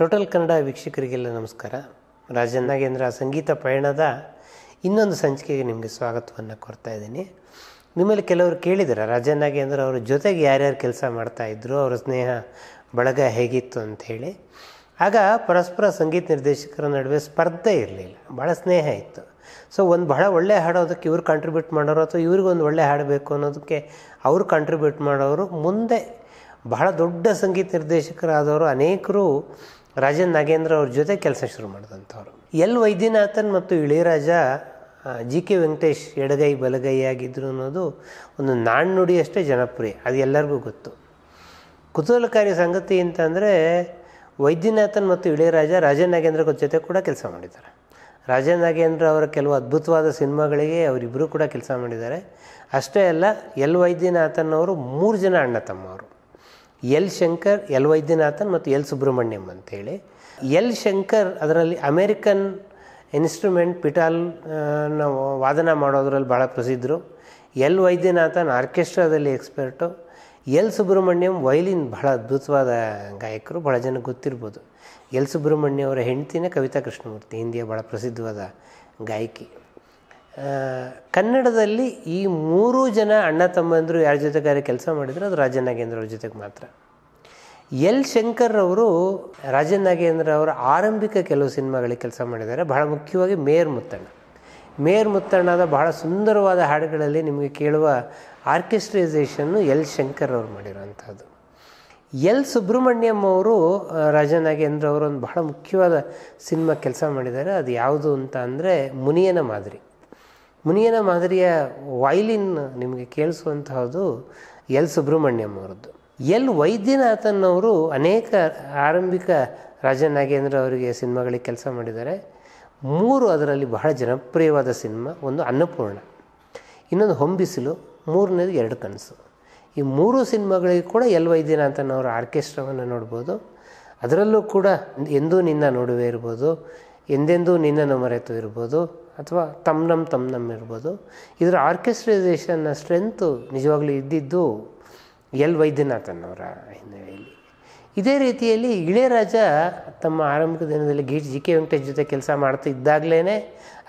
total Kannada ವೀಕ್ಷಕರಿಗೆಲ್ಲ ನಮಸ್ಕಾರ ರಾಜನಾಗೇಂದ್ರ ಸಂಗೀತ ಪಯಣದ ಇನ್ನೊಂದು ಸಂಚಿಕೆಗೆ ನಿಮಗೆ ಸ್ವಾಗತವನ್ನು ಕೊಡ್ತಾ ಇದ್ದೀನಿ ನಿಮ್ಮಲ್ಲಿ ಕೆಲವರು ರಾಜನ್ ರಾಜನಾಗೇಂದ್ರ ಅವ್ರ ಜೊತೆಗೆ ಯಾರ್ಯಾರು ಕೆಲಸ ಮಾಡ್ತಾಯಿದ್ರು ಅವರ ಸ್ನೇಹ ಬಳಗ ಹೇಗಿತ್ತು ಅಂಥೇಳಿ ಆಗ ಪರಸ್ಪರ ಸಂಗೀತ ನಿರ್ದೇಶಕರ ನಡುವೆ ಸ್ಪರ್ಧೆ ಇರಲಿಲ್ಲ ಭಾಳ ಸ್ನೇಹ ಇತ್ತು ಸೊ ಒಂದು ಬಹಳ ಒಳ್ಳೆ ಹಾಡೋದಕ್ಕೆ ಇವ್ರು ಕಾಂಟ್ರಿಬ್ಯೂಟ್ ಮಾಡೋರು ಅಥವಾ ಇವ್ರಿಗೊಂದು ಒಳ್ಳೆ ಹಾಡಬೇಕು ಅನ್ನೋದಕ್ಕೆ ಅವರು ಕಾಂಟ್ರಿಬ್ಯೂಟ್ ಮಾಡೋರು ಮುಂದೆ ಬಹಳ ದೊಡ್ಡ ಸಂಗೀತ ನಿರ್ದೇಶಕರಾದವರು ಅನೇಕರು ರಾಜನ್ ನಾಗೇಂದ್ರ ಅವ್ರ ಜೊತೆ ಕೆಲಸ ಶುರು ಮಾಡಿದಂಥವ್ರು ಎಲ್ ವೈದ್ಯನಾಥನ್ ಮತ್ತು ಇಳಿಯರಾಜ ಜಿ ಕೆ ವೆಂಕಟೇಶ್ ಎಡಗೈ ಬಲಗೈ ಆಗಿದ್ರು ಅನ್ನೋದು ಒಂದು ನಾಣ್ಣುಡಿ ಅಷ್ಟೇ ಜನಪ್ರಿಯ ಅದು ಎಲ್ಲರಿಗೂ ಗೊತ್ತು ಕುತೂಹಲಕಾರಿ ಸಂಗತಿ ಅಂತಂದರೆ ವೈದ್ಯನಾಥನ್ ಮತ್ತು ಇಳಿಯರಾಜ ರಾಜನ್ ನಾಗೇಂದ್ರ ಜೊತೆ ಕೂಡ ಕೆಲಸ ಮಾಡಿದ್ದಾರೆ ರಾಜನ್ ನಾಗೇಂದ್ರ ಅವರ ಕೆಲವು ಅದ್ಭುತವಾದ ಸಿನಿಮಾಗಳಿಗೆ ಅವರಿಬ್ಬರೂ ಕೂಡ ಕೆಲಸ ಮಾಡಿದ್ದಾರೆ ಅಷ್ಟೇ ಅಲ್ಲ ಎಲ್ ವೈದ್ಯನಾಥನ್ ಅವರು ಮೂರು ಜನ ಅಣ್ಣ ಅವರು ಎಲ್ ಶಂಕರ್ ಎಲ್ ವೈದ್ಯನಾಥನ್ ಮತ್ತು ಎಲ್ ಸುಬ್ರಹ್ಮಣ್ಯಂ ಅಂತೇಳಿ ಎಲ್ ಶಂಕರ್ ಅದರಲ್ಲಿ ಅಮೇರಿಕನ್ ಇನ್ಸ್ಟ್ರೂಮೆಂಟ್ ನಾವು ವಾದನ ಮಾಡೋದ್ರಲ್ಲಿ ಭಾಳ ಪ್ರಸಿದ್ಧರು ಎಲ್ ವೈದ್ಯನಾಥನ್ ಆರ್ಕೆಸ್ಟ್ರಾದಲ್ಲಿ ಎಕ್ಸ್ಪರ್ಟು ಎಲ್ ಸುಬ್ರಹ್ಮಣ್ಯಂ ವೈಲಿನ್ ಬಹಳ ಅದ್ಭುತವಾದ ಗಾಯಕರು ಭಾಳ ಜನಕ್ಕೆ ಗೊತ್ತಿರ್ಬೋದು ಎಲ್ ಸುಬ್ರಹ್ಮಣ್ಯ ಅವರ ಹೆಂಡ್ತಿನೇ ಕವಿತಾ ಕೃಷ್ಣಮೂರ್ತಿ ಹಿಂದಿಯ ಭಾಳ ಪ್ರಸಿದ್ಧವಾದ ಗಾಯಕಿ ಕನ್ನಡದಲ್ಲಿ ಈ ಮೂರು ಜನ ಅಣ್ಣ ತಮ್ಮಂದರು ಯಾರ ಜೊತೆಗಾರ ಕೆಲಸ ಮಾಡಿದ್ರು ಅದು ನಾಗೇಂದ್ರ ಅವ್ರ ಜೊತೆಗೆ ಮಾತ್ರ ಎಲ್ ಶಂಕರ್ ಅವರು ನಾಗೇಂದ್ರ ಅವರ ಆರಂಭಿಕ ಕೆಲವು ಸಿನಿಮಾಗಳಿಗೆ ಕೆಲಸ ಮಾಡಿದ್ದಾರೆ ಬಹಳ ಮುಖ್ಯವಾಗಿ ಮೇರ್ ಮುತ್ತಣ್ಣ ಮೇರ್ ಮುತ್ತಣ್ಣದ ಬಹಳ ಸುಂದರವಾದ ಹಾಡುಗಳಲ್ಲಿ ನಿಮಗೆ ಕೇಳುವ ಆರ್ಕೆಸ್ಟ್ರೈಸೇಷನ್ನು ಎಲ್ ಶಂಕರ್ ಅವರು ಮಾಡಿರುವಂಥದ್ದು ಎಲ್ ಸುಬ್ರಹ್ಮಣ್ಯಂ ಅವರು ರಾಜನಾಗೇಂದ್ರ ಒಂದು ಬಹಳ ಮುಖ್ಯವಾದ ಸಿನಿಮಾ ಕೆಲಸ ಮಾಡಿದ್ದಾರೆ ಅದು ಯಾವುದು ಅಂತ ಅಂದರೆ ಮುನಿಯನ ಮಾದರಿ ಮುನಿಯನ ಮಾದರಿಯ ವೈಲಿನ್ ನಿಮಗೆ ಕೇಳಿಸುವಂತಹದ್ದು ಎಲ್ ಸುಬ್ರಹ್ಮಣ್ಯಂ ಅವರದ್ದು ಎಲ್ ಅವರು ಅನೇಕ ಆರಂಭಿಕ ರಾಜ ನಾಗೇಂದ್ರ ಅವರಿಗೆ ಸಿನಿಮಾಗಳಿಗೆ ಕೆಲಸ ಮಾಡಿದ್ದಾರೆ ಮೂರು ಅದರಲ್ಲಿ ಬಹಳ ಜನಪ್ರಿಯವಾದ ಸಿನಿಮಾ ಒಂದು ಅನ್ನಪೂರ್ಣ ಇನ್ನೊಂದು ಹೊಂಬಿಸಿಲು ಮೂರನೇದು ಎರಡು ಕನಸು ಈ ಮೂರು ಸಿನಿಮಾಗಳಿಗೆ ಕೂಡ ಎಲ್ ಅವರ ಆರ್ಕೆಸ್ಟ್ರಾವನ್ನು ನೋಡ್ಬೋದು ಅದರಲ್ಲೂ ಕೂಡ ಎಂದೂ ನಿನ್ನ ನೋಡುವೆ ಇರ್ಬೋದು ಎಂದೆಂದೂ ನಿನ್ನನ್ನು ಮರೆತು ಇರ್ಬೋದು ಅಥವಾ ತಮ್ ನಮ್ ತಮ್ ನಮ್ ಇರ್ಬೋದು ಇದರ ಆರ್ಕೆಸ್ಟ್ರೈಸೇಷನ್ನ ಸ್ಟ್ರೆಂತು ನಿಜವಾಗ್ಲೂ ಇದ್ದಿದ್ದು ಎಲ್ ವೈದ್ಯನಾಥನ್ ಅವರ ಹಿನ್ನೆಲೆಯಲ್ಲಿ ಇದೇ ರೀತಿಯಲ್ಲಿ ಇಳೆಯರಾಜ ತಮ್ಮ ಆರಂಭಿಕ ದಿನದಲ್ಲಿ ಗಿ ಜಿ ಕೆ ವೆಂಕಟೇಶ್ ಜೊತೆ ಕೆಲಸ ಮಾಡ್ತಾ ಇದ್ದಾಗಲೇ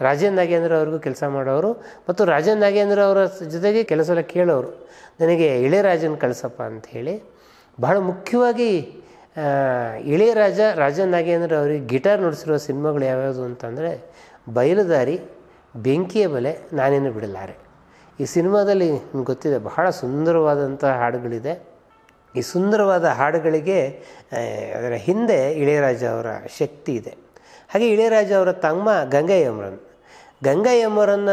ರಾಜೇಂದ್ರ ನಾಗೇಂದ್ರ ಅವ್ರಿಗೂ ಕೆಲಸ ಮಾಡೋರು ಮತ್ತು ರಾಜೇಂದ್ರ ನಾಗೇಂದ್ರ ಅವರ ಜೊತೆಗೆ ಕೆಲಸ ಎಲ್ಲ ಕೇಳೋರು ನನಗೆ ಇಳೆಯರಾಜನ ಕಳಿಸಪ್ಪ ಅಂಥೇಳಿ ಬಹಳ ಮುಖ್ಯವಾಗಿ ಇಳೆಯರಾಜ ರಾಜೇಂದ್ರ ನಾಗೇಂದ್ರ ಅವರಿಗೆ ಗಿಟಾರ್ ನುಡಿಸಿರೋ ಸಿನಿಮಾಗಳು ಯಾವ್ಯಾವುದು ಅಂತಂದರೆ ಬಯಲುದಾರಿ ಬೆಂಕಿಯ ಬಲೆ ನಾನೇನು ಬಿಡಲಾರೆ ಈ ಸಿನಿಮಾದಲ್ಲಿ ನಿಮ್ಗೆ ಗೊತ್ತಿದೆ ಬಹಳ ಸುಂದರವಾದಂಥ ಹಾಡುಗಳಿದೆ ಈ ಸುಂದರವಾದ ಹಾಡುಗಳಿಗೆ ಅದರ ಹಿಂದೆ ಇಳೆಯರಾಜ ಅವರ ಶಕ್ತಿ ಇದೆ ಹಾಗೆ ಇಳೆಯರಾಜ ಅವರ ತಮ್ಮ ಗಂಗಾ ಯಮರನ್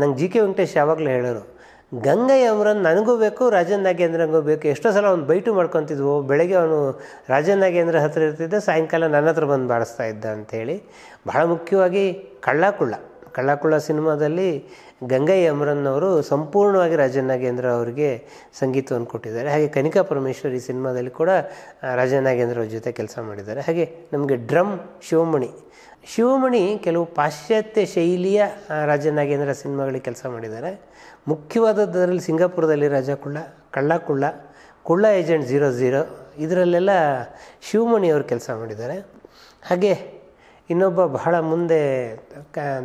ನಂಗೆ ಜಿ ಕೆ ವೆಂಕಟೇಶ್ ಯಾವಾಗಲೂ ಹೇಳೋರು ಅವರನ್ನು ನನಗೂ ಬೇಕು ರಾಜನ್ ನಾಗೇಂದ್ರಂಗೂ ಬೇಕು ಎಷ್ಟೋ ಸಲ ಅವ್ನು ಬೈಟು ಮಾಡ್ಕೊತಿದ್ವು ಬೆಳಗ್ಗೆ ಅವನು ರಾಜನ್ ನಾಗೇಂದ್ರ ಹತ್ರ ಇರ್ತಿದ್ದ ಸಾಯಂಕಾಲ ನನ್ನ ಹತ್ರ ಬಂದು ಬಾಡಿಸ್ತಾ ಇದ್ದ ಅಂಥೇಳಿ ಬಹಳ ಮುಖ್ಯವಾಗಿ ಕಳ್ಳ ಕುಳ್ಳ ಕಳ್ಳಕುಳ್ಳ ಸಿನಿಮಾದಲ್ಲಿ ಗಂಗೈ ಅವರು ಸಂಪೂರ್ಣವಾಗಿ ರಾಜ ನಾಗೇಂದ್ರ ಅವರಿಗೆ ಸಂಗೀತವನ್ನು ಕೊಟ್ಟಿದ್ದಾರೆ ಹಾಗೆ ಕನಿಕಾ ಪರಮೇಶ್ವರ್ ಈ ಸಿನಿಮಾದಲ್ಲಿ ಕೂಡ ರಾಜ ನಾಗೇಂದ್ರ ಅವ್ರ ಜೊತೆ ಕೆಲಸ ಮಾಡಿದ್ದಾರೆ ಹಾಗೆ ನಮಗೆ ಡ್ರಮ್ ಶಿವಮಣಿ ಶಿವಮಣಿ ಕೆಲವು ಪಾಶ್ಚಾತ್ಯ ಶೈಲಿಯ ರಾಜ ನಾಗೇಂದ್ರ ಸಿನಿಮಾಗಳಿಗೆ ಕೆಲಸ ಮಾಡಿದ್ದಾರೆ ಮುಖ್ಯವಾದದ್ದರಲ್ಲಿ ಸಿಂಗಾಪುರದಲ್ಲಿ ರಾಜಕುಳ್ಳ ಕಳ್ಳಕುಳ್ಳ ಕುಳ್ಳ ಏಜೆಂಟ್ ಝೀರೋ ಜೀರೋ ಇದರಲ್ಲೆಲ್ಲ ಶಿವಮಣಿ ಅವರು ಕೆಲಸ ಮಾಡಿದ್ದಾರೆ ಹಾಗೆ ಇನ್ನೊಬ್ಬ ಬಹಳ ಮುಂದೆ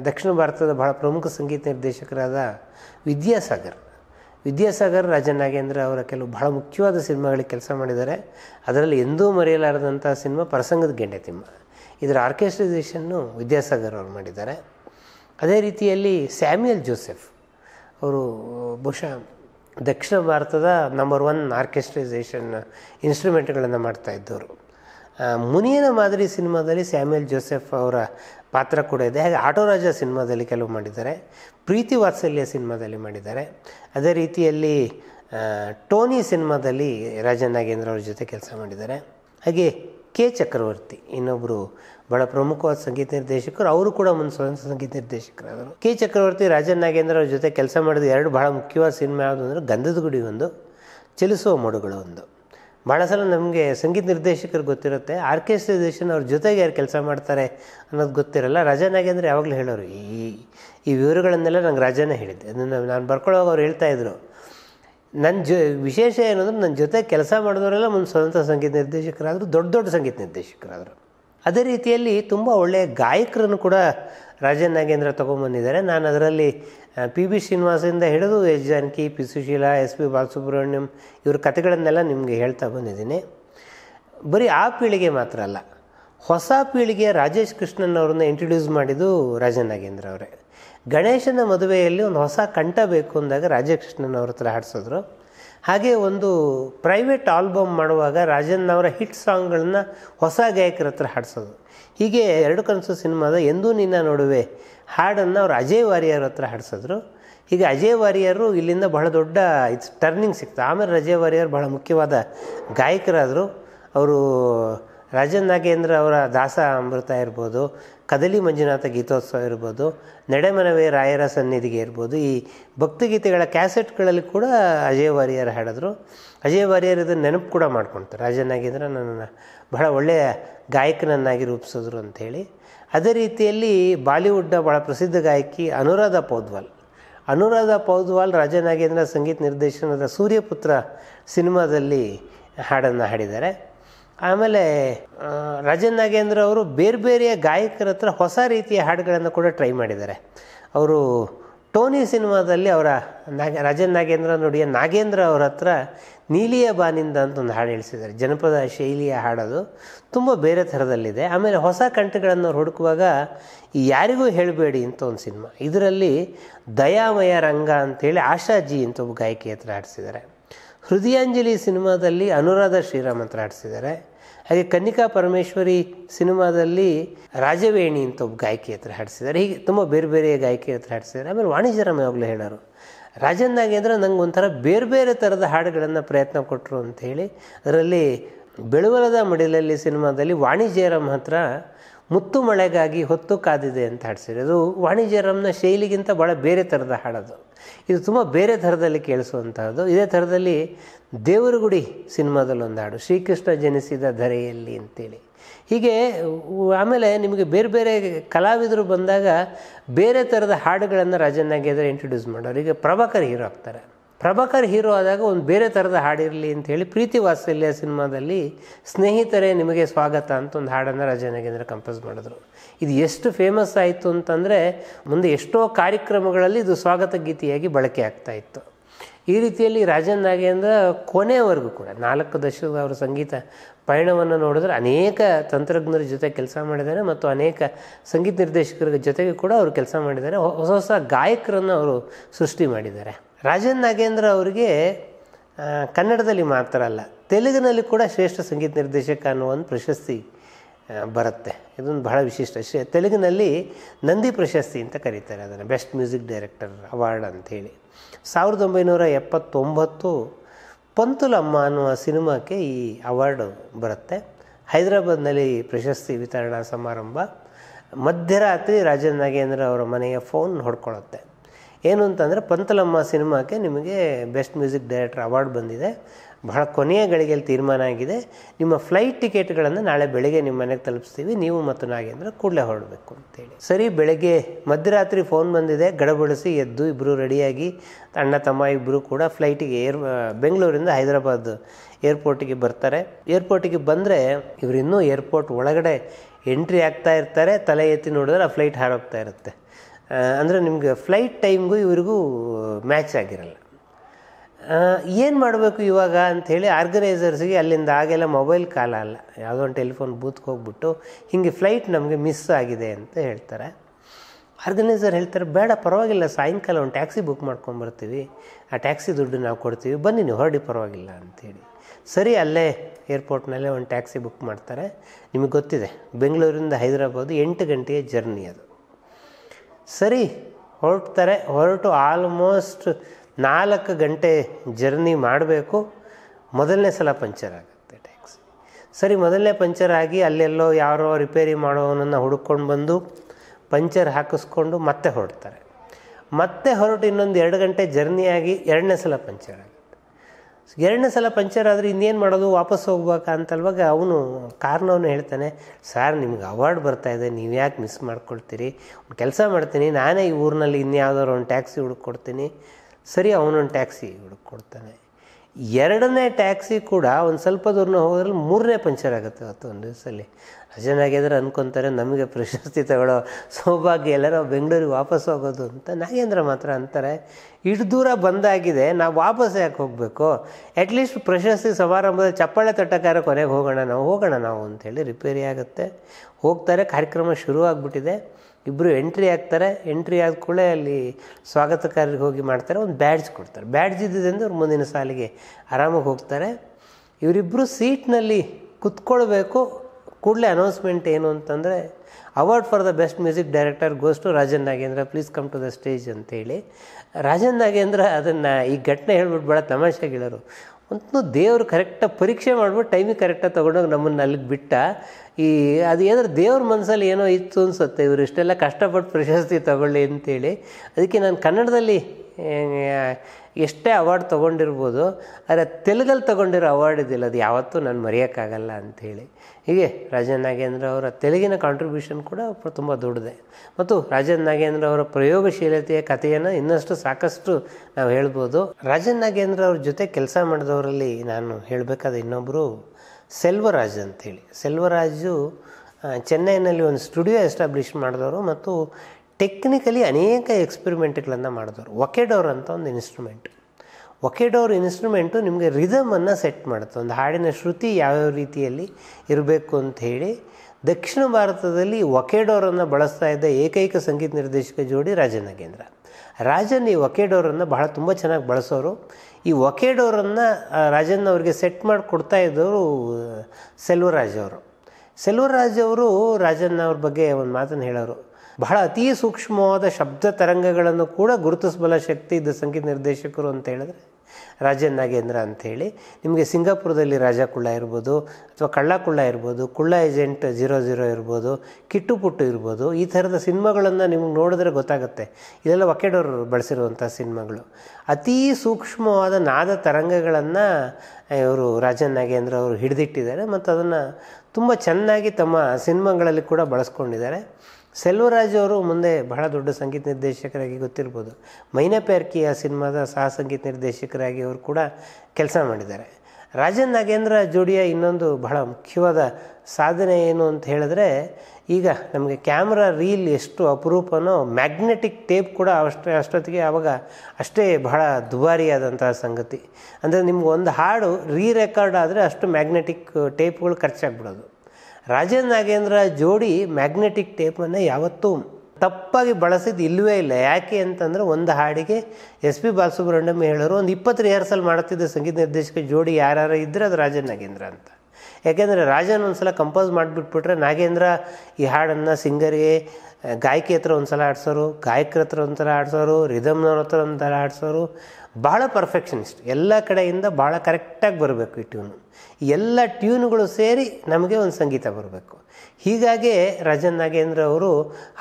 ದಕ್ಷಿಣ ಭಾರತದ ಬಹಳ ಪ್ರಮುಖ ಸಂಗೀತ ನಿರ್ದೇಶಕರಾದ ವಿದ್ಯಾಸಾಗರ್ ವಿದ್ಯಾಸಾಗರ್ ರಾಜನಾಗೇಂದ್ರ ಅವರ ಕೆಲವು ಬಹಳ ಮುಖ್ಯವಾದ ಸಿನಿಮಾಗಳಿಗೆ ಕೆಲಸ ಮಾಡಿದ್ದಾರೆ ಅದರಲ್ಲಿ ಎಂದೂ ಮರೆಯಲಾರದಂಥ ಸಿನಿಮಾ ಪ್ರಸಂಗದ ಗೆಂಡೆ ತಿಮ್ಮ ಇದರ ಆರ್ಕೆಸ್ಟ್ರೈಸೇಷನ್ನು ವಿದ್ಯಾಸಾಗರ್ ಅವರು ಮಾಡಿದ್ದಾರೆ ಅದೇ ರೀತಿಯಲ್ಲಿ ಸ್ಯಾಮ್ಯುಯಲ್ ಜೋಸೆಫ್ ಅವರು ಬಹುಶಃ ದಕ್ಷಿಣ ಭಾರತದ ನಂಬರ್ ಒನ್ ಆರ್ಕೆಸ್ಟ್ರೈಸೇಷನ್ ಇನ್ಸ್ಟ್ರೂಮೆಂಟ್ಗಳನ್ನು ಮಾಡ್ತಾ ಇದ್ದವರು ಮುನಿಯನ ಮಾದರಿ ಸಿನಿಮಾದಲ್ಲಿ ಸ್ಯಾಮ್ಯಲ್ ಜೋಸೆಫ್ ಅವರ ಪಾತ್ರ ಕೂಡ ಇದೆ ಹಾಗೆ ರಾಜ ಸಿನಿಮಾದಲ್ಲಿ ಕೆಲವು ಮಾಡಿದ್ದಾರೆ ಪ್ರೀತಿ ವಾತ್ಸಲ್ಯ ಸಿನಿಮಾದಲ್ಲಿ ಮಾಡಿದ್ದಾರೆ ಅದೇ ರೀತಿಯಲ್ಲಿ ಟೋನಿ ಸಿನಿಮಾದಲ್ಲಿ ರಾಜನ್ ನಾಗೇಂದ್ರ ಅವ್ರ ಜೊತೆ ಕೆಲಸ ಮಾಡಿದ್ದಾರೆ ಹಾಗೆ ಕೆ ಚಕ್ರವರ್ತಿ ಇನ್ನೊಬ್ಬರು ಬಹಳ ಪ್ರಮುಖವಾದ ಸಂಗೀತ ನಿರ್ದೇಶಕರು ಅವರು ಕೂಡ ಒಂದು ಸ್ವತಂತ್ರ ಸಂಗೀತ ನಿರ್ದೇಶಕರಾದರು ಕೆ ಚಕ್ರವರ್ತಿ ರಾಜನ್ ನಾಗೇಂದ್ರ ಅವ್ರ ಜೊತೆ ಕೆಲಸ ಮಾಡಿದ ಎರಡು ಬಹಳ ಮುಖ್ಯವಾದ ಸಿನಿಮಾ ಯಾವುದು ಅಂದರೆ ಗಂಧದ ಗುಡಿ ಒಂದು ಚಲಿಸುವ ಮಡುಗಳು ಒಂದು ಭಾಳ ಸಲ ನಮಗೆ ಸಂಗೀತ ನಿರ್ದೇಶಕರು ಗೊತ್ತಿರುತ್ತೆ ಆರ್ಕೆಸ್ಟ್ರೈಸೇಷನ್ ಅವ್ರ ಜೊತೆಗೆ ಯಾರು ಕೆಲಸ ಮಾಡ್ತಾರೆ ಅನ್ನೋದು ಗೊತ್ತಿರಲ್ಲ ರಾಜ ನಾಗೇಂದ್ರ ಯಾವಾಗಲೂ ಹೇಳೋರು ಈ ಈ ವಿವರಗಳನ್ನೆಲ್ಲ ನಂಗೆ ರಾಜನೇ ಹೇಳಿದ್ದೆ ಅದನ್ನು ನಾನು ಬರ್ಕೊಳ್ಳೋವಾಗ ಅವ್ರು ಇದ್ರು ನನ್ನ ಜೊ ವಿಶೇಷ ಏನಂದ್ರೆ ನನ್ನ ಜೊತೆ ಕೆಲಸ ಮಾಡಿದವರೆಲ್ಲ ಒಂದು ಸ್ವತಂತ್ರ ಸಂಗೀತ ನಿರ್ದೇಶಕರಾದರು ದೊಡ್ಡ ದೊಡ್ಡ ಸಂಗೀತ ನಿರ್ದೇಶಕರಾದರು ಅದೇ ರೀತಿಯಲ್ಲಿ ತುಂಬ ಒಳ್ಳೆಯ ಗಾಯಕರನ್ನು ಕೂಡ ರಾಜನ್ ನಾಗೇಂದ್ರ ತೊಗೊಂಬಂದಿದ್ದಾರೆ ನಾನು ಅದರಲ್ಲಿ ಪಿ ಬಿ ಶ್ರೀನಿವಾಸದಿಂದ ಹಿಡಿದು S Janaki P Susheela S P Balasubrahmanyam ಇವ್ರ ಕಥೆಗಳನ್ನೆಲ್ಲ ನಿಮಗೆ ಹೇಳ್ತಾ ಬಂದಿದ್ದೀನಿ ಬರೀ ಆ ಪೀಳಿಗೆ ಮಾತ್ರ ಅಲ್ಲ ಹೊಸ ಪೀಳಿಗೆ ರಾಜೇಶ್ ಕೃಷ್ಣನ್ ಅವ್ರನ್ನ ಇಂಟ್ರೊಡ್ಯೂಸ್ ಮಾಡಿದ್ದು ನಾಗೇಂದ್ರ ಅವರೇ ಗಣೇಶನ ಮದುವೆಯಲ್ಲಿ ಒಂದು ಹೊಸ ಕಂಠ ಬೇಕು ಅಂದಾಗ ಕೃಷ್ಣನ್ ಅವ್ರ ಹತ್ರ ಹಾಡಿಸಿದ್ರು ಹಾಗೆ ಒಂದು ಪ್ರೈವೇಟ್ ಆಲ್ಬಮ್ ಮಾಡುವಾಗ ರಾಜನ್ ಅವರ ಹಿಟ್ ಸಾಂಗ್ಗಳನ್ನ ಹೊಸ ಗಾಯಕರ ಹತ್ರ ಹಾಡಿಸೋದು ಹೀಗೆ ಎರಡು ಕನಸು ಸಿನಿಮಾದ ಎಂದೂ ನಿನ್ನ ನೋಡುವೆ ಹಾಡನ್ನು ಅವರು ಅಜಯ್ ವಾರಿಯರ್ ಹತ್ರ ಹಾಡಿಸಿದ್ರು ಹೀಗೆ ಅಜಯ್ ವಾರಿಯರು ಇಲ್ಲಿಂದ ಬಹಳ ದೊಡ್ಡ ಇದು ಟರ್ನಿಂಗ್ ಸಿಕ್ತು ಆಮೇಲೆ ಅಜಯ್ ವಾರಿಯರ್ ಬಹಳ ಮುಖ್ಯವಾದ ಗಾಯಕರಾದರು ಅವರು ರಾಜನ್ ನಾಗೇಂದ್ರ ಅವರ ದಾಸ ಅಮೃತ ಇರ್ಬೋದು ಕದಲಿ ಮಂಜುನಾಥ ಗೀತೋತ್ಸವ ಇರ್ಬೋದು ನಡೆಮನವೇ ರಾಯರ ಸನ್ನಿಧಿಗೆ ಇರ್ಬೋದು ಈ ಭಕ್ತಿಗೀತೆಗಳ ಕ್ಯಾಸೆಟ್ಗಳಲ್ಲಿ ಕೂಡ ಅಜಯ್ ವಾರಿಯರ್ ಹಾಡಿದ್ರು ಅಜಯ್ ವಾರಿಯರ್ ಇದನ್ನು ನೆನಪು ಕೂಡ ಮಾಡ್ಕೊಳ್ತಾರೆ ರಾಜನ್ ನಾಗೇಂದ್ರ ನನ್ನನ್ನು ಬಹಳ ಒಳ್ಳೆಯ ಗಾಯಕನನ್ನಾಗಿ ರೂಪಿಸಿದ್ರು ಅಂಥೇಳಿ ಅದೇ ರೀತಿಯಲ್ಲಿ ಬಾಲಿವುಡ್ನ ಭಾಳ ಪ್ರಸಿದ್ಧ ಗಾಯಕಿ ಅನುರಾಧ ಪೌದ್ವಾಲ್ ಅನುರಾಧ ಪೌದ್ವಾಲ್ ರಾಜ ನಾಗೇಂದ್ರ ಸಂಗೀತ ನಿರ್ದೇಶನದ ಸೂರ್ಯಪುತ್ರ ಸಿನಿಮಾದಲ್ಲಿ ಹಾಡನ್ನು ಹಾಡಿದ್ದಾರೆ ಆಮೇಲೆ ನಾಗೇಂದ್ರ ಅವರು ಬೇರೆ ಬೇರೆ ಗಾಯಕರ ಹತ್ರ ಹೊಸ ರೀತಿಯ ಹಾಡುಗಳನ್ನು ಕೂಡ ಟ್ರೈ ಮಾಡಿದ್ದಾರೆ ಅವರು ಟೋನಿ ಸಿನಿಮಾದಲ್ಲಿ ಅವರ ನಾಗ ರಾಜನ್ ನಾಗೇಂದ್ರ ನುಡಿಯ ನಾಗೇಂದ್ರ ಅವರ ಹತ್ರ ನೀಲಿಯ ಬಾನಿಂದ ಅಂತ ಒಂದು ಹಾಡು ಹೇಳಿಸಿದ್ದಾರೆ ಜನಪದ ಶೈಲಿಯ ಹಾಡೋದು ತುಂಬ ಬೇರೆ ಥರದಲ್ಲಿದೆ ಆಮೇಲೆ ಹೊಸ ಕಂಠಗಳನ್ನು ಹುಡುಕುವಾಗ ಯಾರಿಗೂ ಹೇಳಬೇಡಿ ಅಂತ ಒಂದು ಸಿನಿಮಾ ಇದರಲ್ಲಿ ದಯಾಮಯ ರಂಗ ಅಂತೇಳಿ ಆಶಾಜಿ ಅಂತ ಒಬ್ಬ ಗಾಯಕಿ ಹತ್ರ ಆಡಿಸಿದ್ದಾರೆ ಹೃದಯಾಂಜಲಿ ಸಿನಿಮಾದಲ್ಲಿ ಅನುರಾಧ ಶ್ರೀರಾಮ್ ಹತ್ರ ಆಡಿಸಿದ್ದಾರೆ ಹಾಗೆ ಕನ್ನಿಕಾ ಪರಮೇಶ್ವರಿ ಸಿನಿಮಾದಲ್ಲಿ ರಾಜವೇಣಿ ಅಂತ ಒಬ್ಬ ಗಾಯಕಿ ಹತ್ರ ಹಾಡಿಸಿದ್ದಾರೆ ಹೀಗೆ ತುಂಬ ಬೇರೆ ಬೇರೆ ಗಾಯಕಿ ಹತ್ರ ಹಾಡಿಸಿದ್ದಾರೆ ಆಮೇಲೆ ವಾಣಿಜ್ಯರಾಮ ಯಾವಾಗಲೂ ಹೇಳೋರು ರಾಜನ್ ಅಂದರೆ ನಂಗೆ ಒಂಥರ ಬೇರೆ ಬೇರೆ ಥರದ ಹಾಡುಗಳನ್ನು ಪ್ರಯತ್ನ ಕೊಟ್ಟರು ಹೇಳಿ ಅದರಲ್ಲಿ ಬೆಳವಲದ ಮಡಿಲಲ್ಲಿ ಸಿನಿಮಾದಲ್ಲಿ ವಾಣಿಜ್ಯರಾಮ್ ಹತ್ರ ಮುತ್ತು ಮಳೆಗಾಗಿ ಹೊತ್ತು ಕಾದಿದೆ ಅಂತ ಹಾಡಿಸಿರಿ ಅದು ರಮ್ನ ಶೈಲಿಗಿಂತ ಭಾಳ ಬೇರೆ ಥರದ ಹಾಡೋದು ಇದು ತುಂಬ ಬೇರೆ ಥರದಲ್ಲಿ ಕೇಳಿಸುವಂತಹದ್ದು ಇದೇ ಥರದಲ್ಲಿ ದೇವರಗುಡಿ ಸಿನಿಮಾದಲ್ಲಿ ಒಂದು ಹಾಡು ಶ್ರೀಕೃಷ್ಣ ಜನಿಸಿದ ಧರೆಯಲ್ಲಿ ಅಂತೇಳಿ ಹೀಗೆ ಆಮೇಲೆ ನಿಮಗೆ ಬೇರೆ ಬೇರೆ ಕಲಾವಿದರು ಬಂದಾಗ ಬೇರೆ ಥರದ ಹಾಡುಗಳನ್ನು ರಾಜನ್ನಾಗೇದ್ರ ಇಂಟ್ರೊಡ್ಯೂಸ್ ಮಾಡೋರು ಈಗ ಪ್ರಭಾಕರ್ ಹೀರೋ ಆಗ್ತಾರೆ ಪ್ರಭಾಕರ್ ಹೀರೋ ಆದಾಗ ಒಂದು ಬೇರೆ ಥರದ ಹಾಡಿರಲಿ ಅಂತ ಹೇಳಿ ಪ್ರೀತಿ ವಾತ್ಸಲ್ಯ ಸಿನಿಮಾದಲ್ಲಿ ಸ್ನೇಹಿತರೇ ನಿಮಗೆ ಸ್ವಾಗತ ಅಂತ ಒಂದು ಹಾಡನ್ನು ನಾಗೇಂದ್ರ ಕಂಪೋಸ್ ಮಾಡಿದ್ರು ಇದು ಎಷ್ಟು ಫೇಮಸ್ ಆಯಿತು ಅಂತಂದರೆ ಮುಂದೆ ಎಷ್ಟೋ ಕಾರ್ಯಕ್ರಮಗಳಲ್ಲಿ ಇದು ಸ್ವಾಗತ ಗೀತೆಯಾಗಿ ಬಳಕೆ ಆಗ್ತಾ ಇತ್ತು ಈ ರೀತಿಯಲ್ಲಿ ರಾಜನ್ ನಾಗೇಂದ್ರ ಕೊನೆಯವರೆಗೂ ಕೂಡ ನಾಲ್ಕು ದಶಕದ ಅವರ ಸಂಗೀತ ಪಯಣವನ್ನು ನೋಡಿದ್ರೆ ಅನೇಕ ತಂತ್ರಜ್ಞರ ಜೊತೆ ಕೆಲಸ ಮಾಡಿದ್ದಾರೆ ಮತ್ತು ಅನೇಕ ಸಂಗೀತ ನಿರ್ದೇಶಕರ ಜೊತೆಗೆ ಕೂಡ ಅವರು ಕೆಲಸ ಮಾಡಿದ್ದಾರೆ ಹೊಸ ಹೊಸ ಗಾಯಕರನ್ನು ಅವರು ಸೃಷ್ಟಿ ಮಾಡಿದ್ದಾರೆ ರಾಜನ್ ನಾಗೇಂದ್ರ ಅವರಿಗೆ ಕನ್ನಡದಲ್ಲಿ ಮಾತ್ರ ಅಲ್ಲ ತೆಲುಗಿನಲ್ಲಿ ಕೂಡ ಶ್ರೇಷ್ಠ ಸಂಗೀತ ನಿರ್ದೇಶಕ ಅನ್ನೋ ಒಂದು ಪ್ರಶಸ್ತಿ ಬರುತ್ತೆ ಇದೊಂದು ಬಹಳ ವಿಶಿಷ್ಟ ತೆಲುಗಿನಲ್ಲಿ ನಂದಿ ಪ್ರಶಸ್ತಿ ಅಂತ ಕರೀತಾರೆ ಅದನ್ನು ಬೆಸ್ಟ್ ಮ್ಯೂಸಿಕ್ ಡೈರೆಕ್ಟರ್ ಅವಾರ್ಡ್ ಅಂಥೇಳಿ ಸಾವಿರದ ಒಂಬೈನೂರ ಎಪ್ಪತ್ತೊಂಬತ್ತು ಪಂತುಲಮ್ಮ ಅನ್ನುವ ಸಿನಿಮಾಕ್ಕೆ ಈ ಅವಾರ್ಡ್ ಬರುತ್ತೆ ಹೈದರಾಬಾದ್ನಲ್ಲಿ ಪ್ರಶಸ್ತಿ ವಿತರಣಾ ಸಮಾರಂಭ ಮಧ್ಯರಾತ್ರಿ ರಾಜನ್ ನಾಗೇಂದ್ರ ಅವರ ಮನೆಯ ಫೋನ್ ಹೊಡ್ಕೊಳ್ಳುತ್ತೆ ಏನು ಅಂತಂದರೆ ಪಂತಲಮ್ಮ ಸಿನಿಮಾಕ್ಕೆ ನಿಮಗೆ ಬೆಸ್ಟ್ ಮ್ಯೂಸಿಕ್ ಡೈರೆಕ್ಟರ್ ಅವಾರ್ಡ್ ಬಂದಿದೆ ಬಹಳ ಕೊನೆಯ ಗಳಿಗೆಯಲ್ಲಿ ತೀರ್ಮಾನ ಆಗಿದೆ ನಿಮ್ಮ ಫ್ಲೈಟ್ ಟಿಕೆಟ್ಗಳನ್ನು ನಾಳೆ ಬೆಳಗ್ಗೆ ನಿಮ್ಮ ಮನೆಗೆ ತಲುಪಿಸ್ತೀವಿ ನೀವು ಮತ್ತು ನಾಗೇಂದ್ರ ಕೂಡಲೇ ಹೊರಡಬೇಕು ಅಂತೇಳಿ ಸರಿ ಬೆಳಗ್ಗೆ ಮಧ್ಯರಾತ್ರಿ ಫೋನ್ ಬಂದಿದೆ ಗಡಬಡಿಸಿ ಎದ್ದು ಇಬ್ಬರು ರೆಡಿಯಾಗಿ ಅಣ್ಣ ತಮ್ಮ ಇಬ್ಬರು ಕೂಡ ಫ್ಲೈಟಿಗೆ ಏರ್ ಬೆಂಗಳೂರಿಂದ ಹೈದರಾಬಾದ್ ಏರ್ಪೋರ್ಟಿಗೆ ಬರ್ತಾರೆ ಏರ್ಪೋರ್ಟಿಗೆ ಬಂದರೆ ಇವರಿನ್ನೂ ಏರ್ಪೋರ್ಟ್ ಒಳಗಡೆ ಎಂಟ್ರಿ ಆಗ್ತಾ ಇರ್ತಾರೆ ತಲೆ ಎತ್ತಿ ನೋಡಿದ್ರೆ ಆ ಫ್ಲೈಟ್ ಹಾರೋಗ್ತಾ ಇರುತ್ತೆ ಅಂದರೆ ನಿಮಗೆ ಫ್ಲೈಟ್ ಟೈಮ್ಗೂ ಇವರಿಗೂ ಮ್ಯಾಚ್ ಆಗಿರಲ್ಲ ಏನು ಮಾಡಬೇಕು ಇವಾಗ ಅಂಥೇಳಿ ಆರ್ಗನೈಸರ್ಸ್ಗೆ ಅಲ್ಲಿಂದ ಆಗೆಲ್ಲ ಮೊಬೈಲ್ ಕಾಲ ಅಲ್ಲ ಯಾವುದೋ ಒಂದು ಟೆಲಿಫೋನ್ ಬೂತ್ಗೆ ಹೋಗ್ಬಿಟ್ಟು ಹೀಗೆ ಫ್ಲೈಟ್ ನಮಗೆ ಮಿಸ್ ಆಗಿದೆ ಅಂತ ಹೇಳ್ತಾರೆ ಆರ್ಗನೈಸರ್ ಹೇಳ್ತಾರೆ ಬೇಡ ಪರವಾಗಿಲ್ಲ ಸಾಯಂಕಾಲ ಒಂದು ಟ್ಯಾಕ್ಸಿ ಬುಕ್ ಮಾಡ್ಕೊಂಬರ್ತೀವಿ ಆ ಟ್ಯಾಕ್ಸಿ ದುಡ್ಡು ನಾವು ಕೊಡ್ತೀವಿ ಬನ್ನಿ ನೀವು ಹೊರಡಿ ಪರವಾಗಿಲ್ಲ ಅಂಥೇಳಿ ಸರಿ ಅಲ್ಲೇ ಏರ್ಪೋರ್ಟ್ನಲ್ಲೇ ಒಂದು ಟ್ಯಾಕ್ಸಿ ಬುಕ್ ಮಾಡ್ತಾರೆ ನಿಮಗೆ ಗೊತ್ತಿದೆ ಬೆಂಗಳೂರಿಂದ ಹೈದರಾಬಾದ್ ಎಂಟು ಗಂಟೆಯ ಜರ್ನಿ ಅದು ಸರಿ ಹೊರಡ್ತಾರೆ ಹೊರಟು ಆಲ್ಮೋಸ್ಟ್ ನಾಲ್ಕು ಗಂಟೆ ಜರ್ನಿ ಮಾಡಬೇಕು ಮೊದಲನೇ ಸಲ ಪಂಚರ್ ಆಗುತ್ತೆ ಟ್ಯಾಕ್ಸಿ ಸರಿ ಮೊದಲನೇ ಪಂಚರ್ ಆಗಿ ಅಲ್ಲೆಲ್ಲೋ ಯಾರೋ ರಿಪೇರಿ ಮಾಡೋನನ್ನು ಹುಡುಕೊಂಡು ಬಂದು ಪಂಚರ್ ಹಾಕಿಸ್ಕೊಂಡು ಮತ್ತೆ ಹೊರಡ್ತಾರೆ ಮತ್ತೆ ಹೊರಟು ಇನ್ನೊಂದು ಎರಡು ಗಂಟೆ ಜರ್ನಿಯಾಗಿ ಎರಡನೇ ಸಲ ಪಂಚರ್ ಆಗುತ್ತೆ ಎರಡನೇ ಸಲ ಪಂಚರ್ ಆದರೆ ಇನ್ನೇನು ಮಾಡೋದು ವಾಪಸ್ ಹೋಗ್ಬೇಕಾ ಅಂತಲ್ವಾಗ ಅವನು ಕಾರಣವನ್ನು ಹೇಳ್ತಾನೆ ಸರ್ ನಿಮ್ಗೆ ಅವಾರ್ಡ್ ಬರ್ತಾ ಇದೆ ನೀವು ಯಾಕೆ ಮಿಸ್ ಮಾಡ್ಕೊಳ್ತೀರಿ ಒಂದು ಕೆಲಸ ಮಾಡ್ತೀನಿ ನಾನೇ ಈ ಊರಿನಲ್ಲಿ ಇನ್ಯಾವುದಾದ್ರು ಒಂದು ಟ್ಯಾಕ್ಸಿ ಹುಡುಕೊಡ್ತೀನಿ ಸರಿ ಅವನೊಂದು ಟ್ಯಾಕ್ಸಿ ಹುಡುಕೊಡ್ತಾನೆ ಎರಡನೇ ಟ್ಯಾಕ್ಸಿ ಕೂಡ ಒಂದು ಸ್ವಲ್ಪ ದೂರನ ಹೋದ್ರಲ್ಲಿ ಮೂರನೇ ಪಂಚರ್ ಆಗುತ್ತೆ ಅವತ್ತು ಒಂದು ದಿವಸಲ್ಲಿ ರಜನಾಗಿದ್ರೆ ಅಂದ್ಕೊತಾರೆ ನಮಗೆ ಪ್ರಶಸ್ತಿ ತಗೊಳ್ಳೋ ಸೌಭಾಗ್ಯ ಎಲ್ಲರೂ ಬೆಂಗಳೂರಿಗೆ ವಾಪಸ್ ಹೋಗೋದು ಅಂತ ನಾಗೇಂದ್ರ ಮಾತ್ರ ಅಂತಾರೆ ಇಷ್ಟು ದೂರ ಬಂದಾಗಿದೆ ನಾವು ವಾಪಸ್ ಯಾಕೆ ಹೋಗಬೇಕು ಅಟ್ಲೀಸ್ಟ್ ಪ್ರಶಸ್ತಿ ಸಮಾರಂಭದ ಚಪ್ಪಾಳೆ ತಟ್ಟಕಾರ ಕೊನೆಗೆ ಹೋಗೋಣ ನಾವು ಹೋಗೋಣ ನಾವು ಅಂಥೇಳಿ ರಿಪೇರಿ ಆಗುತ್ತೆ ಹೋಗ್ತಾರೆ ಕಾರ್ಯಕ್ರಮ ಶುರು ಆಗಿಬಿಟ್ಟಿದೆ ಇಬ್ಬರು ಎಂಟ್ರಿ ಆಗ್ತಾರೆ ಎಂಟ್ರಿ ಆದ ಕೂಡಲೇ ಅಲ್ಲಿ ಸ್ವಾಗತಕಾರರಿಗೆ ಹೋಗಿ ಮಾಡ್ತಾರೆ ಒಂದು ಬ್ಯಾಡ್ಜ್ ಕೊಡ್ತಾರೆ ಬ್ಯಾಡ್ಜ್ ಇದ್ದಿದ್ದರಿಂದ ಅವ್ರು ಮುಂದಿನ ಸಾಲಿಗೆ ಆರಾಮಾಗಿ ಹೋಗ್ತಾರೆ ಇವರಿಬ್ಬರು ಸೀಟ್ನಲ್ಲಿ ಕುತ್ಕೊಳ್ಬೇಕು ಕೂಡಲೇ ಅನೌನ್ಸ್ಮೆಂಟ್ ಏನು ಅಂತಂದರೆ award for the best music director goes to Rajan Nagendra please come to the stage ಅಂತೇಳಿ ರಾಜನ್ ನಾಗೇಂದ್ರ ಅದನ್ನು ಈ ಘಟನೆ ಹೇಳ್ಬಿಟ್ಟು ಭಾಳ ತಮಾಷೆ ತಮಾಷೆಗಿಳರು ಒಂದು ದೇವರು ಕರೆಕ್ಟಾಗಿ ಪರೀಕ್ಷೆ ಮಾಡಿಬಿಟ್ಟು ಟೈಮಿಗೆ ಕರೆಕ್ಟಾಗಿ ತೊಗೊಂಡೋಗಿ ನಮ್ಮನ್ನು ಅಲ್ಲಿಗೆ ಬಿಟ್ಟ ಈ ಅದು ಏನಾದ್ರು ದೇವ್ರ ಮನಸ್ಸಲ್ಲಿ ಏನೋ ಇತ್ತು ಅನಿಸುತ್ತೆ ಇವರು ಇಷ್ಟೆಲ್ಲ ಕಷ್ಟಪಟ್ಟು ಪ್ರಶಸ್ತಿ ತಗೊಳ್ಳಿ ಅಂತೇಳಿ ಅದಕ್ಕೆ ನಾನು ಕನ್ನಡದಲ್ಲಿ ಎಷ್ಟೇ ಅವಾರ್ಡ್ ತೊಗೊಂಡಿರ್ಬೋದು ಆದರೆ ತೆಲುಗಲ್ಲಿ ತೊಗೊಂಡಿರೋ ಅವಾರ್ಡ್ ಇದಿಲ್ಲ ಅದು ಯಾವತ್ತೂ ನಾನು ಮರೆಯೋಕ್ಕಾಗಲ್ಲ ಅಂಥೇಳಿ ಹೀಗೆ ರಾಜನ್ ನಾಗೇಂದ್ರ ಅವರ ತೆಲುಗಿನ ಕಾಂಟ್ರಿಬ್ಯೂಷನ್ ಕೂಡ ತುಂಬ ದೊಡ್ಡದೆ ಮತ್ತು ರಾಜನ್ ನಾಗೇಂದ್ರ ಅವರ ಪ್ರಯೋಗಶೀಲತೆಯ ಕಥೆಯನ್ನು ಇನ್ನಷ್ಟು ಸಾಕಷ್ಟು ನಾವು ಹೇಳ್ಬೋದು ರಾಜನ್ ನಾಗೇಂದ್ರ ಅವ್ರ ಜೊತೆ ಕೆಲಸ ಮಾಡಿದವರಲ್ಲಿ ನಾನು ಹೇಳಬೇಕಾದ ಇನ್ನೊಬ್ಬರು ಸೆಲ್ವರಾಜ್ ಅಂತೇಳಿ ಸೆಲ್ವರಾಜು ಚೆನ್ನೈನಲ್ಲಿ ಒಂದು ಸ್ಟುಡಿಯೋ ಎಸ್ಟಾಬ್ಲಿಷ್ ಮಾಡಿದವರು ಮತ್ತು ಟೆಕ್ನಿಕಲಿ ಅನೇಕ ಎಕ್ಸ್ಪೆರಿಮೆಂಟ್ಗಳನ್ನು ಮಾಡಿದವರು ಒಕೆಡೋರ್ ಅಂತ ಒಂದು ಇನ್ಸ್ಟ್ರೂಮೆಂಟ್ ಒಕೆಡೋರ್ ಇನ್ಸ್ಟ್ರೂಮೆಂಟು ನಿಮಗೆ ರಿದಮನ್ನು ಸೆಟ್ ಮಾಡುತ್ತೆ ಒಂದು ಹಾಡಿನ ಶ್ರುತಿ ಯಾವ್ಯಾವ ರೀತಿಯಲ್ಲಿ ಇರಬೇಕು ಅಂತ ಹೇಳಿ ದಕ್ಷಿಣ ಭಾರತದಲ್ಲಿ ಒಕೆಡೋರನ್ನು ಬಳಸ್ತಾ ಇದ್ದ ಏಕೈಕ ಸಂಗೀತ ನಿರ್ದೇಶಕ ಜೋಡಿ ರಾಜನ್ ರಾಜನ್ ಈ ಒಕೆಡೋರನ್ನು ಬಹಳ ತುಂಬ ಚೆನ್ನಾಗಿ ಬಳಸೋರು ಈ ಒಕೆಡೋರನ್ನು ರಾಜನ್ ಅವರಿಗೆ ಸೆಟ್ ಮಾಡಿ ಕೊಡ್ತಾ ಇದ್ದವರು ಸೆಲ್ವರಾಜ್ ಅವರು ಸೆಲ್ವರಾಜ್ ಅವರು ರಾಜನ್ ಅವ್ರ ಬಗ್ಗೆ ಒಂದು ಮಾತನ್ನು ಹೇಳೋರು ಬಹಳ ಅತೀ ಸೂಕ್ಷ್ಮವಾದ ಶಬ್ದ ತರಂಗಗಳನ್ನು ಕೂಡ ಗುರುತಿಸಬಲ್ಲ ಶಕ್ತಿ ಇದ್ದ ಸಂಗೀತ ನಿರ್ದೇಶಕರು ಅಂತ ಹೇಳಿದ್ರೆ ರಾಜನ್ ನಾಗೇಂದ್ರ ಅಂಥೇಳಿ ನಿಮಗೆ ಸಿಂಗಾಪುರದಲ್ಲಿ ರಾಜ ಕುಳ್ಳ ಇರ್ಬೋದು ಅಥವಾ ಕಳ್ಳ ಕುಳ್ಳ ಇರ್ಬೋದು ಕುಳ್ಳ ಏಜೆಂಟ್ ಜೀರೋ ಜೀರೋ ಇರ್ಬೋದು ಕಿಟ್ಟು ಪುಟ್ಟು ಇರ್ಬೋದು ಈ ಥರದ ಸಿನಿಮಾಗಳನ್ನು ನಿಮ್ಗೆ ನೋಡಿದ್ರೆ ಗೊತ್ತಾಗುತ್ತೆ ಇದೆಲ್ಲ ವಕೇಡೋರು ಬಳಸಿರುವಂಥ ಸಿನಿಮಾಗಳು ಅತೀ ಸೂಕ್ಷ್ಮವಾದ ನಾದ ತರಂಗಗಳನ್ನು ಇವರು ರಾಜನ್ ನಾಗೇಂದ್ರ ಅವರು ಹಿಡಿದಿಟ್ಟಿದ್ದಾರೆ ಮತ್ತು ಅದನ್ನು ತುಂಬ ಚೆನ್ನಾಗಿ ತಮ್ಮ ಸಿನಿಮಾಗಳಲ್ಲಿ ಕೂಡ ಬಳಸ್ಕೊಂಡಿದ್ದಾರೆ ಸೆಲ್ವರಾಜ್ ಅವರು ಮುಂದೆ ಬಹಳ ದೊಡ್ಡ ಸಂಗೀತ ನಿರ್ದೇಶಕರಾಗಿ ಗೊತ್ತಿರ್ಬೋದು ಮೈನ ಪ್ಯಾರ್ಕಿ ಆ ಸಿನಿಮಾದ ಸಹ ಸಂಗೀತ ನಿರ್ದೇಶಕರಾಗಿ ಅವರು ಕೂಡ ಕೆಲಸ ಮಾಡಿದ್ದಾರೆ ರಾಜನ್ ನಾಗೇಂದ್ರ ಜೋಡಿಯ ಇನ್ನೊಂದು ಬಹಳ ಮುಖ್ಯವಾದ ಸಾಧನೆ ಏನು ಅಂತ ಹೇಳಿದ್ರೆ ಈಗ ನಮಗೆ ಕ್ಯಾಮ್ರಾ ರೀಲ್ ಎಷ್ಟು ಅಪರೂಪನೋ ಮ್ಯಾಗ್ನೆಟಿಕ್ ಟೇಪ್ ಕೂಡ ಅಷ್ಟೇ ಅಷ್ಟೊತ್ತಿಗೆ ಆವಾಗ ಅಷ್ಟೇ ಬಹಳ ದುಬಾರಿಯಾದಂತಹ ಸಂಗತಿ ಅಂದರೆ ನಿಮ್ಗೆ ಒಂದು ಹಾಡು ರೀ ರೆಕಾರ್ಡ್ ಆದರೆ ಅಷ್ಟು ಮ್ಯಾಗ್ನೆಟಿಕ್ ಟೇಪ್ಗಳು ಖರ್ಚಾಗ್ಬಿಡೋದು ರಾಜೇಂದ್ರ ನಾಗೇಂದ್ರ ಜೋಡಿ ಮ್ಯಾಗ್ನೆಟಿಕ್ ಟೇಪನ್ನು ಯಾವತ್ತೂ ತಪ್ಪಾಗಿ ಬಳಸಿದ್ದು ಇಲ್ಲವೇ ಇಲ್ಲ ಯಾಕೆ ಅಂತಂದರೆ ಒಂದು ಹಾಡಿಗೆ ಎಸ್ ಪಿ ಬಾಲಸುಬ್ರಹ್ಮಣ್ಯಂ ಹೇಳೋರು ಒಂದು ಇಪ್ಪತ್ತು ರಿಹರ್ಸಲ್ ಮಾಡ್ತಿದ್ದ ಸಂಗೀತ ನಿರ್ದೇಶಕ ಜೋಡಿ ಯಾರು ಇದ್ದರೆ ಅದು ರಾಜೇನ್ ನಾಗೇಂದ್ರ ಅಂತ ಯಾಕೆಂದರೆ ರಾಜನ್ ಒಂದು ಸಲ ಕಂಪೋಸ್ ಮಾಡಿಬಿಟ್ಬಿಟ್ರೆ ನಾಗೇಂದ್ರ ಈ ಹಾಡನ್ನು ಸಿಂಗರ್ಗೆ ಗಾಯಕಿ ಹತ್ರ ಒಂದು ಸಲ ಆಡಿಸೋರು ಗಾಯಕರ ಹತ್ರ ಒಂದು ಸಲ ಆಡಿಸೋರು ರಿದಮ್ನವ್ರ ಹತ್ರ ಒಂಥರ ಆಡಿಸೋರು ಭಾಳ ಪರ್ಫೆಕ್ಷನಿಸ್ಟ್ ಎಲ್ಲ ಕಡೆಯಿಂದ ಭಾಳ ಕರೆಕ್ಟಾಗಿ ಬರಬೇಕು ಈ ಟ್ಯೂನು ಎಲ್ಲ ಟ್ಯೂನುಗಳು ಸೇರಿ ನಮಗೆ ಒಂದು ಸಂಗೀತ ಬರಬೇಕು ಹೀಗಾಗಿ ರಾಜನ್ ನಾಗೇಂದ್ರ ಅವರು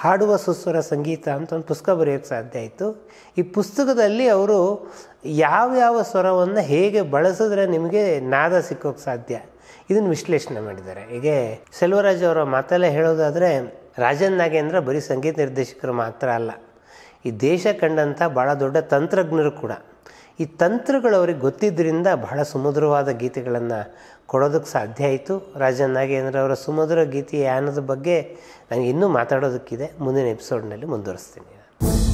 ಹಾಡುವ ಸುಸ್ವರ ಸಂಗೀತ ಅಂತ ಒಂದು ಪುಸ್ತಕ ಬರೆಯೋಕ್ಕೆ ಸಾಧ್ಯ ಆಯಿತು ಈ ಪುಸ್ತಕದಲ್ಲಿ ಅವರು ಯಾವ್ಯಾವ ಸ್ವರವನ್ನು ಹೇಗೆ ಬಳಸಿದ್ರೆ ನಿಮಗೆ ನಾದ ಸಿಕ್ಕೋಕ್ಕೆ ಸಾಧ್ಯ ಇದನ್ನು ವಿಶ್ಲೇಷಣೆ ಮಾಡಿದ್ದಾರೆ ಹೀಗೆ ಸೆಲ್ವರಾಜ್ ಅವರ ಮಾತಲ್ಲೇ ಹೇಳೋದಾದರೆ ರಾಜನ್ ನಾಗೇಂದ್ರ ಬರೀ ಸಂಗೀತ ನಿರ್ದೇಶಕರು ಮಾತ್ರ ಅಲ್ಲ ಈ ದೇಶ ಕಂಡಂಥ ಭಾಳ ದೊಡ್ಡ ತಂತ್ರಜ್ಞರು ಕೂಡ ಈ ತಂತ್ರಗಳು ಅವ್ರಿಗೆ ಗೊತ್ತಿದ್ದರಿಂದ ಬಹಳ ಸುಮಧುರವಾದ ಗೀತೆಗಳನ್ನು ಕೊಡೋದಕ್ಕೆ ಸಾಧ್ಯ ಆಯಿತು ರಾಜನ್ ನಾಗೇಂದ್ರ ಅವರ ಸುಮಧುರ ಗೀತೆ ಯಾನದ ಬಗ್ಗೆ ನನಗೆ ಇನ್ನೂ ಮಾತಾಡೋದಕ್ಕಿದೆ ಮುಂದಿನ ಎಪಿಸೋಡ್ನಲ್ಲಿ ಮುಂದುವರಿಸ್ತೀನಿ